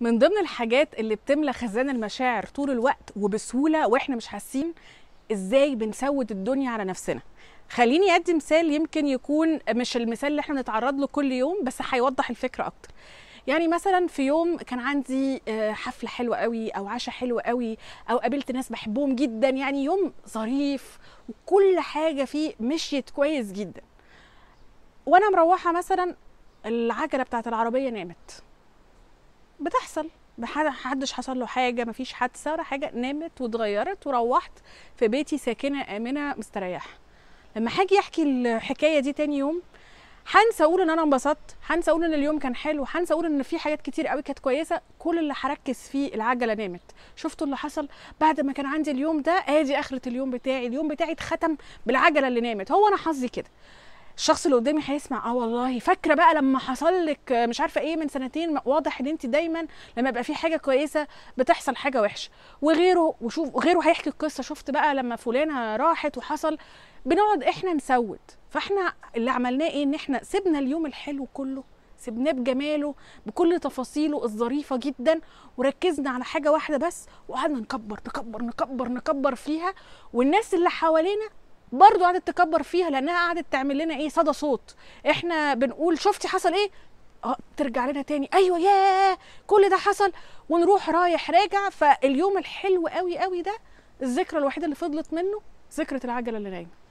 من ضمن الحاجات اللي بتملى خزان المشاعر طول الوقت وبسهوله واحنا مش حاسين ازاي بنسود الدنيا على نفسنا خليني ادي مثال يمكن يكون مش المثال اللي احنا بنتعرض له كل يوم بس هيوضح الفكره اكتر يعني مثلا في يوم كان عندي آه، حفله حلوه قوي او عشاء حلو قوي او قابلت ناس بحبهم جدا يعني يوم ظريف وكل حاجه فيه مشيت كويس جدا وانا مروحه مثلا العجله بتاعت العربيه نامت بتحصل محدش حصل له حاجه مفيش حادثه ولا حاجه نامت واتغيرت وروحت في بيتي ساكنه امنه مستريحه لما هاجي احكي الحكايه دي تاني يوم هنسى اقول ان انا انبسطت هنسى اقول ان اليوم كان حلو هنسى اقول ان في حاجات كتير قوي كانت كويسه كل اللي هركز فيه العجله نامت شفتوا اللي حصل بعد ما كان عندي اليوم ده ادي اخره اليوم بتاعي اليوم بتاعي اتختم بالعجله اللي نامت هو انا حظي كده الشخص اللي قدامي هيسمع اه والله فاكره بقى لما حصل لك آه، مش عارفه ايه من سنتين واضح ان انت دايما لما يبقى في حاجه كويسه بتحصل حاجه وحشه وغيره وشوف غيره هيحكي القصه شفت بقى لما فلانه راحت وحصل بنقعد احنا نسود فاحنا اللي عملناه ايه ان احنا سيبنا اليوم الحلو كله سيبناه بجماله بكل تفاصيله الظريفه جدا وركزنا على حاجه واحده بس وقعدنا نكبر نكبر نكبر نكبر فيها والناس اللي حوالينا برضه قعدت تكبر فيها لانها قعدت تعمل لنا ايه صدى صوت احنا بنقول شفتي حصل ايه آه، ترجع لنا تاني ايوه يا كل ده حصل ونروح رايح راجع فاليوم الحلو قوي قوي ده الذكرى الوحيده اللي فضلت منه ذكرى العجله اللي نايمه